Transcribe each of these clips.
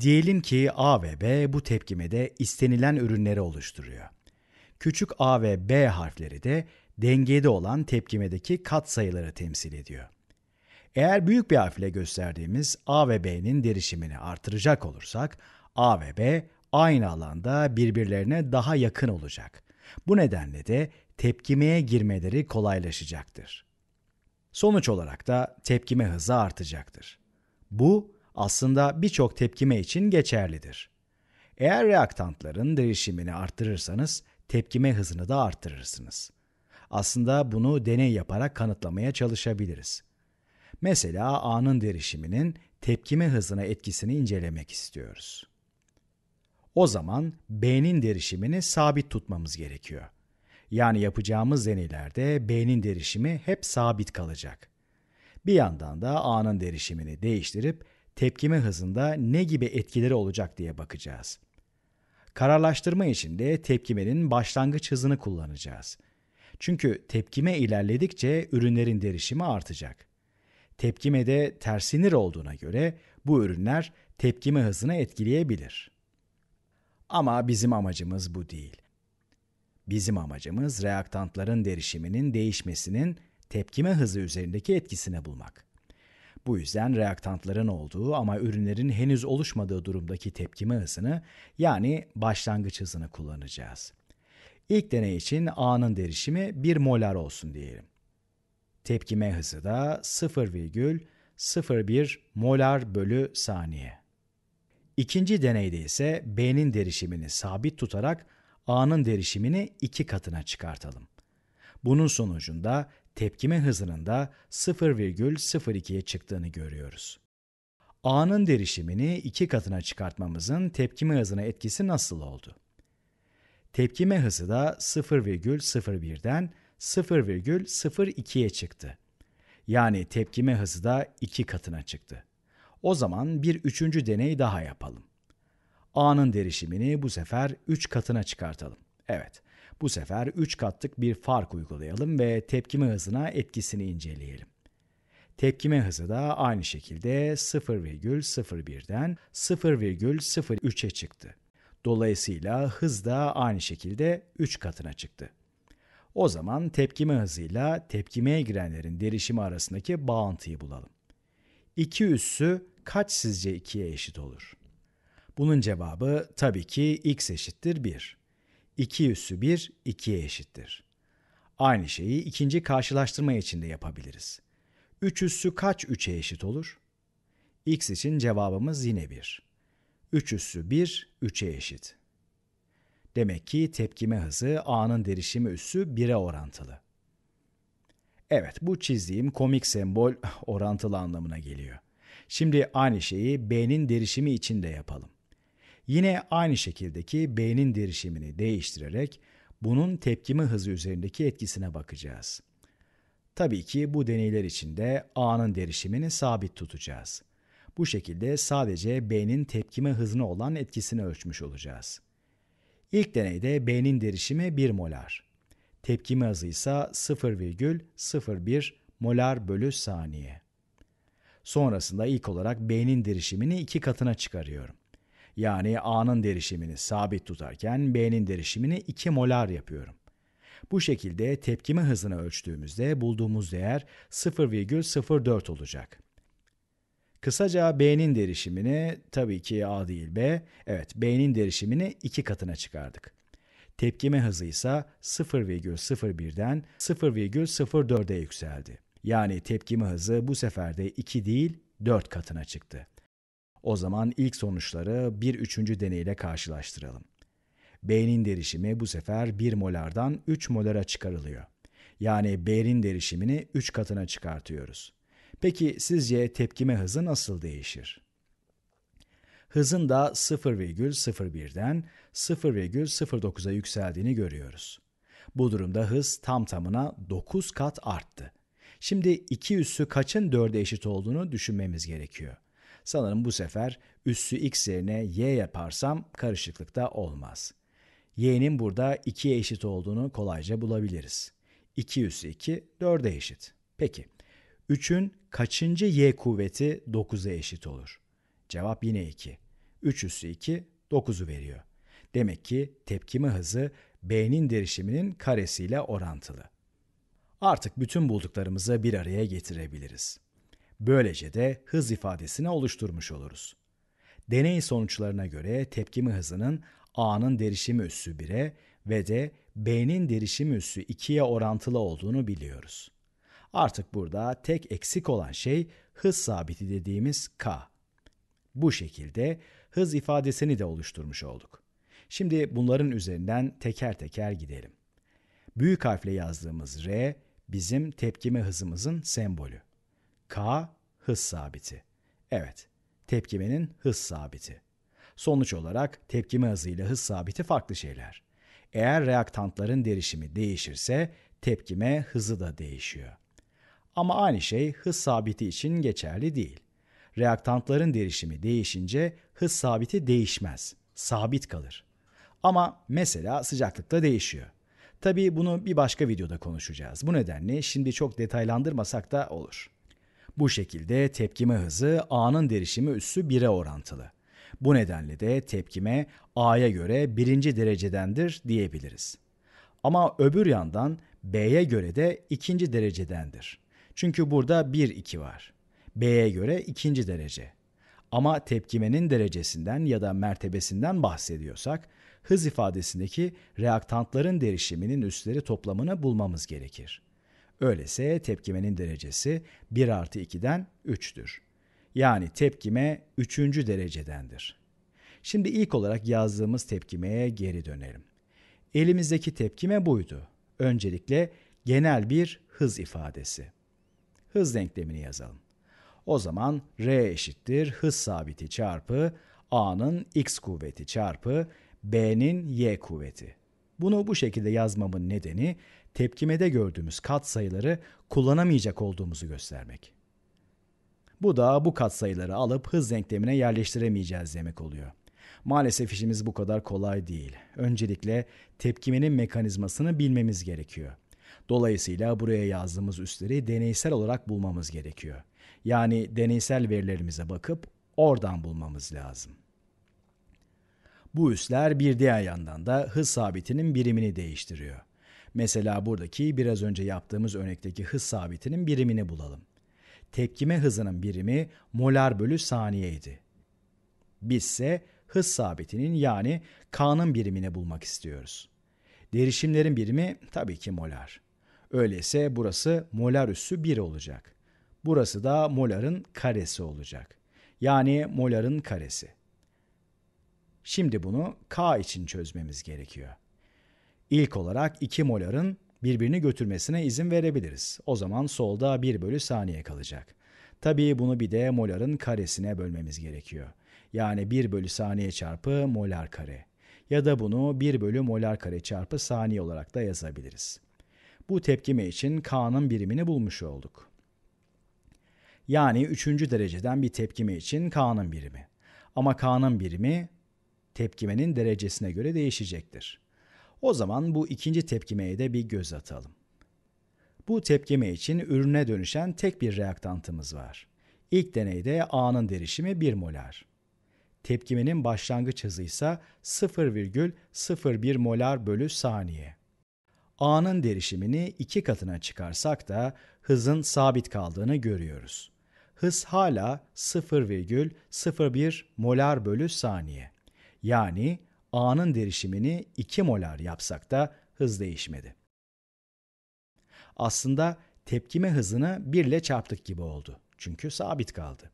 Diyelim ki A ve B bu tepkimede istenilen ürünleri oluşturuyor. Küçük a ve b harfleri de dengede olan tepkimedeki kat sayıları temsil ediyor. Eğer büyük bir harfle gösterdiğimiz a ve b'nin derişimini artıracak olursak a ve b aynı alanda birbirlerine daha yakın olacak. Bu nedenle de tepkimeye girmeleri kolaylaşacaktır. Sonuç olarak da tepkime hızı artacaktır. Bu aslında birçok tepkime için geçerlidir. Eğer reaktantların derişimini arttırırsanız tepkime hızını da arttırırsınız. Aslında bunu deney yaparak kanıtlamaya çalışabiliriz. Mesela A'nın derişiminin tepkime hızına etkisini incelemek istiyoruz. O zaman B'nin derişimini sabit tutmamız gerekiyor. Yani yapacağımız deneylerde B'nin derişimi hep sabit kalacak. Bir yandan da A'nın derişimini değiştirip tepkime hızında ne gibi etkileri olacak diye bakacağız. Kararlaştırma içinde tepkimenin başlangıç hızını kullanacağız. Çünkü tepkime ilerledikçe ürünlerin derişimi artacak. Tepkime de tersinir olduğuna göre bu ürünler tepkime hızını etkileyebilir. Ama bizim amacımız bu değil. Bizim amacımız reaktantların derişiminin değişmesinin tepkime hızı üzerindeki etkisini bulmak. Bu yüzden reaktantların olduğu ama ürünlerin henüz oluşmadığı durumdaki tepkime hızını yani başlangıç hızını kullanacağız. İlk deney için A'nın derişimi 1 molar olsun diyelim. Tepkime hızı da 0,01 molar bölü saniye. İkinci deneyde ise B'nin derişimini sabit tutarak A'nın derişimini iki katına çıkartalım. Bunun sonucunda tepkime hızının da 0,02'ye çıktığını görüyoruz. A'nın derişimini iki katına çıkartmamızın tepkime hızına etkisi nasıl oldu? Tepkime hızı da 0,01'den 0,02'ye çıktı. Yani tepkime hızı da iki katına çıktı. O zaman bir üçüncü deney daha yapalım. A'nın derişimini bu sefer 3 katına çıkartalım. Evet, bu sefer 3 katlık bir fark uygulayalım ve tepkime hızına etkisini inceleyelim. Tepkime hızı da aynı şekilde 0,01'den 0,03'e çıktı. Dolayısıyla hız da aynı şekilde 3 katına çıktı. O zaman tepkime hızıyla tepkimeye girenlerin derişimi arasındaki bağıntıyı bulalım. 2 üssü kaç sizce 2'ye eşit olur? Bunun cevabı tabii ki x eşittir 1. 2 üssü 1 2'ye eşittir. Aynı şeyi ikinci karşılaştırma için de yapabiliriz. 3 üssü kaç 3'e eşit olur? x için cevabımız yine 1. 3 üssü 1 3'e eşit. Demek ki tepkime hızı a'nın derişimi üssü 1'e orantılı. Evet bu çizdiğim komik sembol orantılı anlamına geliyor. Şimdi aynı şeyi b'nin derişimi için de yapalım. Yine aynı şekildeki beynin derişimini değiştirerek bunun tepkimi hızı üzerindeki etkisine bakacağız. Tabii ki bu deneyler içinde A'nın derişimini sabit tutacağız. Bu şekilde sadece beynin tepkimi hızına olan etkisini ölçmüş olacağız. İlk deneyde beynin derişimi 1 molar. tepkimi hızı ise 0,01 molar bölü saniye. Sonrasında ilk olarak beynin derişimini iki katına çıkarıyorum. Yani A'nın derişimini sabit tutarken B'nin derişimini 2 molar yapıyorum. Bu şekilde tepkime hızını ölçtüğümüzde bulduğumuz değer 0,04 olacak. Kısaca B'nin derişimini, tabii ki A değil B, evet B'nin derişimini 2 katına çıkardık. Tepkime hızı ise 0,01'den 0,04'e yükseldi. Yani tepkime hızı bu sefer de 2 değil 4 katına çıktı. O zaman ilk sonuçları bir üçüncü deneyle karşılaştıralım. Beynin derişimi bu sefer 1 molardan 3 molara çıkarılıyor. Yani beynin derişimini 3 katına çıkartıyoruz. Peki sizce tepkime hızı nasıl değişir? Hızın da 0,01'den 0,09'a yükseldiğini görüyoruz. Bu durumda hız tam tamına 9 kat arttı. Şimdi 2 üssü kaçın 4'e eşit olduğunu düşünmemiz gerekiyor. Sanırım bu sefer üssü x yerine y yaparsam karışıklık da olmaz. y'nin burada 2'ye eşit olduğunu kolayca bulabiliriz. 2 üssü 2 4'e eşit. Peki 3'ün kaçıncı y kuvveti 9'a eşit olur? Cevap yine 2. 3 üssü 2 9'u veriyor. Demek ki tepkime hızı B'nin derişiminin karesiyle orantılı. Artık bütün bulduklarımızı bir araya getirebiliriz. Böylece de hız ifadesini oluşturmuş oluruz. Deney sonuçlarına göre tepkimi hızının A'nın derişimi üssü 1'e ve de B'nin derişimi üssü 2'ye orantılı olduğunu biliyoruz. Artık burada tek eksik olan şey hız sabiti dediğimiz K. Bu şekilde hız ifadesini de oluşturmuş olduk. Şimdi bunların üzerinden teker teker gidelim. Büyük harfle yazdığımız R bizim tepkime hızımızın sembolü. K hız sabiti. Evet, tepkimenin hız sabiti. Sonuç olarak tepkime hızıyla hız sabiti farklı şeyler. Eğer reaktantların derişimi değişirse tepkime hızı da değişiyor. Ama aynı şey hız sabiti için geçerli değil. Reaktantların derişimi değişince hız sabiti değişmez, sabit kalır. Ama mesela sıcaklıkta değişiyor. Tabii bunu bir başka videoda konuşacağız. Bu nedenle şimdi çok detaylandırmasak da olur. Bu şekilde tepkime hızı A'nın derişimi üssü 1'e orantılı. Bu nedenle de tepkime A'ya göre birinci derecedendir diyebiliriz. Ama öbür yandan B'ye göre de ikinci derecedendir. Çünkü burada 1-2 var. B'ye göre ikinci derece. Ama tepkimenin derecesinden ya da mertebesinden bahsediyorsak, hız ifadesindeki reaktantların derişiminin üsleri toplamını bulmamız gerekir. Öyleyse tepkimenin derecesi 1 artı 2'den 3'tür. Yani tepkime 3. derecedendir. Şimdi ilk olarak yazdığımız tepkimeye geri dönelim. Elimizdeki tepkime buydu. Öncelikle genel bir hız ifadesi. Hız denklemini yazalım. O zaman R eşittir hız sabiti çarpı A'nın x kuvveti çarpı B'nin y kuvveti. Bunu bu şekilde yazmamın nedeni tepkimede gördüğümüz katsayıları kullanamayacak olduğumuzu göstermek. Bu da bu katsayıları alıp hız denklemine yerleştiremeyeceğiz demek oluyor. Maalesef işimiz bu kadar kolay değil. Öncelikle tepkimenin mekanizmasını bilmemiz gerekiyor. Dolayısıyla buraya yazdığımız üstleri deneysel olarak bulmamız gerekiyor. Yani deneysel verilerimize bakıp oradan bulmamız lazım. Bu üsler bir diğer yandan da hız sabitinin birimini değiştiriyor. Mesela buradaki biraz önce yaptığımız örnekteki hız sabitinin birimini bulalım. Tepkime hızının birimi molar bölü saniyeydi. Biz ise hız sabitinin yani K'nın birimini bulmak istiyoruz. Derişimlerin birimi tabii ki molar. Öyleyse burası molar üssü 1 olacak. Burası da moların karesi olacak. Yani moların karesi. Şimdi bunu K için çözmemiz gerekiyor. İlk olarak iki moların birbirini götürmesine izin verebiliriz. O zaman solda 1 bölü saniye kalacak. Tabii bunu bir de moların karesine bölmemiz gerekiyor. Yani 1 bölü saniye çarpı molar kare. Ya da bunu 1 bölü molar kare çarpı saniye olarak da yazabiliriz. Bu tepkime için K'nın birimini bulmuş olduk. Yani üçüncü dereceden bir tepkime için K'nın birimi. Ama K'nın birimi tepkimenin derecesine göre değişecektir. O zaman bu ikinci tepkimeye de bir göz atalım. Bu tepkime için ürüne dönüşen tek bir reaktantımız var. İlk deneyde A'nın derişimi 1 molar. Tepkimenin başlangıç hızı ise 0,01 molar bölü saniye. A'nın derişimini iki katına çıkarsak da hızın sabit kaldığını görüyoruz. Hız hala 0,01 molar bölü saniye. Yani A'nın derişimini 2 molar yapsak da hız değişmedi. Aslında tepkime hızını 1 ile çarptık gibi oldu. Çünkü sabit kaldı.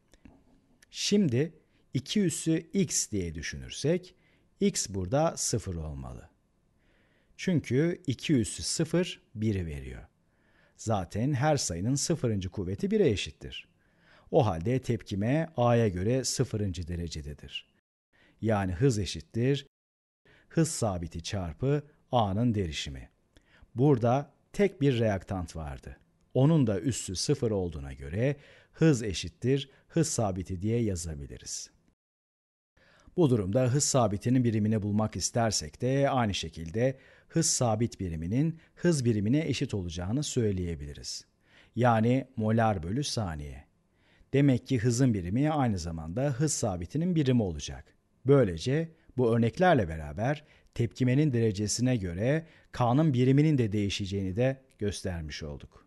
Şimdi 2 üssü x diye düşünürsek x burada 0 olmalı. Çünkü 2 üssü 0 1'i veriyor. Zaten her sayının sıfırıncı kuvveti 1'e eşittir. O halde tepkime a'ya göre sıfırıncı derecededir. Yani hız eşittir hız sabiti çarpı A'nın derişimi. Burada tek bir reaktant vardı. Onun da üssü sıfır olduğuna göre hız eşittir hız sabiti diye yazabiliriz. Bu durumda hız sabitinin birimini bulmak istersek de aynı şekilde hız sabit biriminin hız birimine eşit olacağını söyleyebiliriz. Yani molar bölü saniye. Demek ki hızın birimi aynı zamanda hız sabitinin birimi olacak. Böylece bu örneklerle beraber tepkimenin derecesine göre kanın biriminin de değişeceğini de göstermiş olduk.